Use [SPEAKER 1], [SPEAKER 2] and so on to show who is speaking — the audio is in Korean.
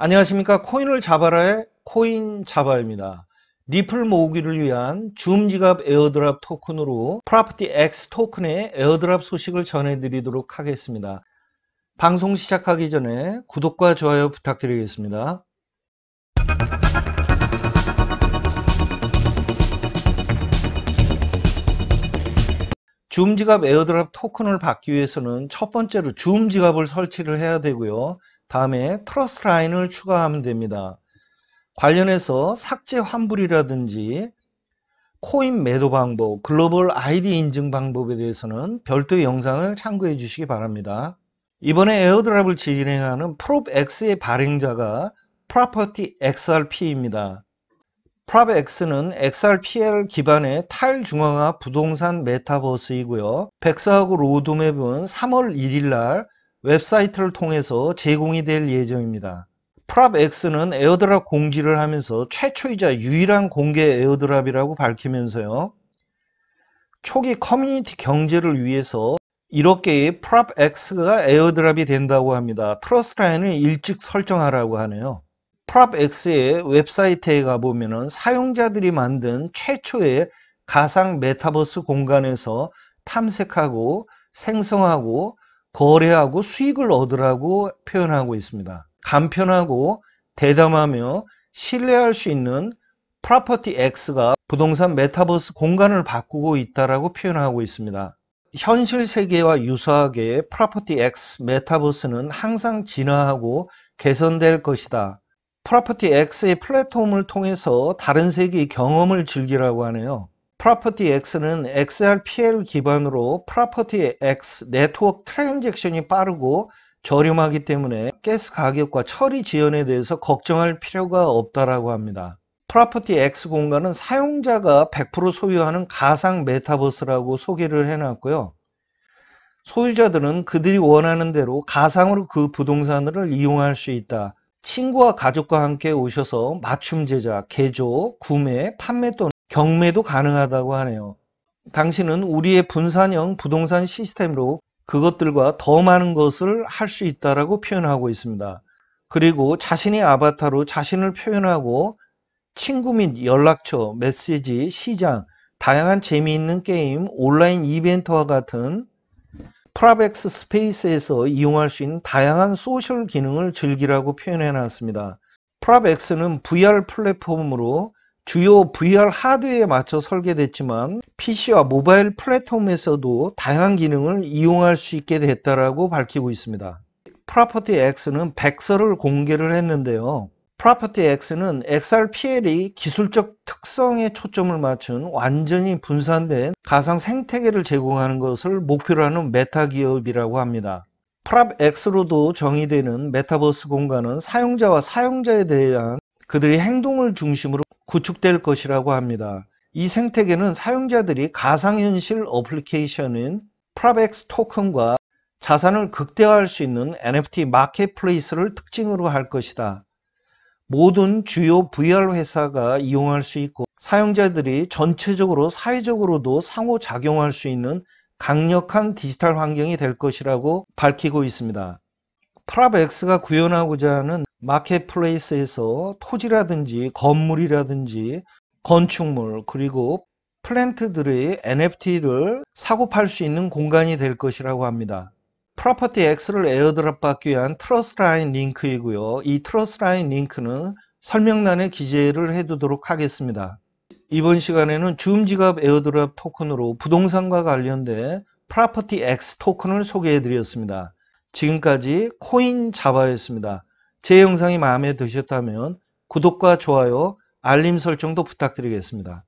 [SPEAKER 1] 안녕하십니까 코인을 잡아라의 코인 잡아입니다 리플 모으기를 위한 줌지갑 에어드랍 토큰으로 프라퍼티 X 토큰의 에어드랍 소식을 전해드리도록 하겠습니다 방송 시작하기 전에 구독과 좋아요 부탁드리겠습니다 줌 지갑 에어드랍 토큰을 받기 위해서는 첫 번째로 줌 지갑을 설치를 해야 되고요. 다음에 트러스 라인을 추가하면 됩니다. 관련해서 삭제 환불이라든지 코인 매도 방법, 글로벌 아이디 인증 방법에 대해서는 별도의 영상을 참고해 주시기 바랍니다. 이번에 에어드랍을 진행하는 프롭X의 발행자가 프로퍼티 XRP입니다. 프롭X는 XRPL 기반의 탈중앙화 부동산 메타버스이고요. 백사하고 로드맵은 3월 1일 날 웹사이트를 통해서 제공이 될 예정입니다. p r 프랍X는 에어드랍 공지를 하면서 최초이자 유일한 공개 에어드랍이라고 밝히면서요. 초기 커뮤니티 경제를 위해서 이렇게 프랍X가 에어드랍이 된다고 합니다. 트러스라인을 트 일찍 설정하라고 하네요. p r 프랍X의 웹사이트에 가보면 사용자들이 만든 최초의 가상 메타버스 공간에서 탐색하고 생성하고 거래하고 수익을 얻으라고 표현하고 있습니다. 간편하고 대담하며 신뢰할 수 있는 프로퍼티 X가 부동산 메타버스 공간을 바꾸고 있다라고 표현하고 있습니다. 현실 세계와 유사하게 프로퍼티 X 메타버스는 항상 진화하고 개선될 것이다. 프로퍼티 X의 플랫폼을 통해서 다른 세계의 경험을 즐기라고 하네요. property x는 xrpl 기반으로 property x 네트워크 트랜잭션이 빠르고 저렴하기 때문에 가스 가격과 처리 지연에 대해서 걱정할 필요가 없다라고 합니다. 프로퍼티 X 공간은 사용자가 100% 소유하는 가상 메타버스라고 소개를 해놨고요. 소유자들은 그들이 원하는 대로 가상으로 그 부동산을 이용할 수 있다. 친구와 가족과 함께 오셔서 맞춤 제작, 개조, 구매, 판매 또는 경매도 가능하다고 하네요. 당신은 우리의 분산형 부동산 시스템으로 그것들과 더 많은 것을 할 수 있다라고 표현하고 있습니다. 그리고 자신의 아바타로 자신을 표현하고 친구 및 연락처, 메시지, 시장, 다양한 재미있는 게임, 온라인 이벤트와 같은 프라벡스 스페이스에서 이용할 수 있는 다양한 소셜 기능을 즐기라고 표현해 놨습니다. 프라벡스는 VR 플랫폼으로 주요 VR 하드웨어에 맞춰 설계됐지만 PC와 모바일 플랫폼에서도 다양한 기능을 이용할 수 있게 됐다라고 밝히고 있습니다. 프라퍼티 X는 백서를 공개를 했는데요. 프라퍼티 X는 XRPL이 기술적 특성에 초점을 맞춘 완전히 분산된 가상 생태계를 제공하는 것을 목표로 하는 메타 기업이라고 합니다. 프랍 X로도 정의되는 메타버스 공간은 사용자와 사용자에 대한 그들의 행동을 중심으로 구축될 것이라고 합니다. 이 생태계는 사용자들이 가상현실 어플리케이션인 프라벡스 토큰과 자산을 극대화할 수 있는 NFT 마켓플레이스를 특징으로 할 것이다. 모든 주요 VR 회사가 이용할 수 있고 사용자들이 전체적으로 사회적으로도 상호작용할 수 있는 강력한 디지털 환경이 될 것이라고 밝히고 있습니다. 프라벡스가 구현하고자 하는 마켓플레이스에서 토지라든지 건물이라든지 건축물 그리고 플랜트들의 NFT를 사고 팔 수 있는 공간이 될 것이라고 합니다. 프로퍼티 X를 에어드랍 받기 위한 트러스라인 링크이고요. 이 트러스라인 링크는 설명란에 기재를 해두도록 하겠습니다. 이번 시간에는 줌지갑 에어드랍 토큰으로 부동산과 관련된 프로퍼티 X 토큰을 소개해 드렸습니다. 지금까지 코인 자바였습니다. 제 영상이 마음에 드셨다면 구독과 좋아요, 알림 설정도 부탁드리겠습니다.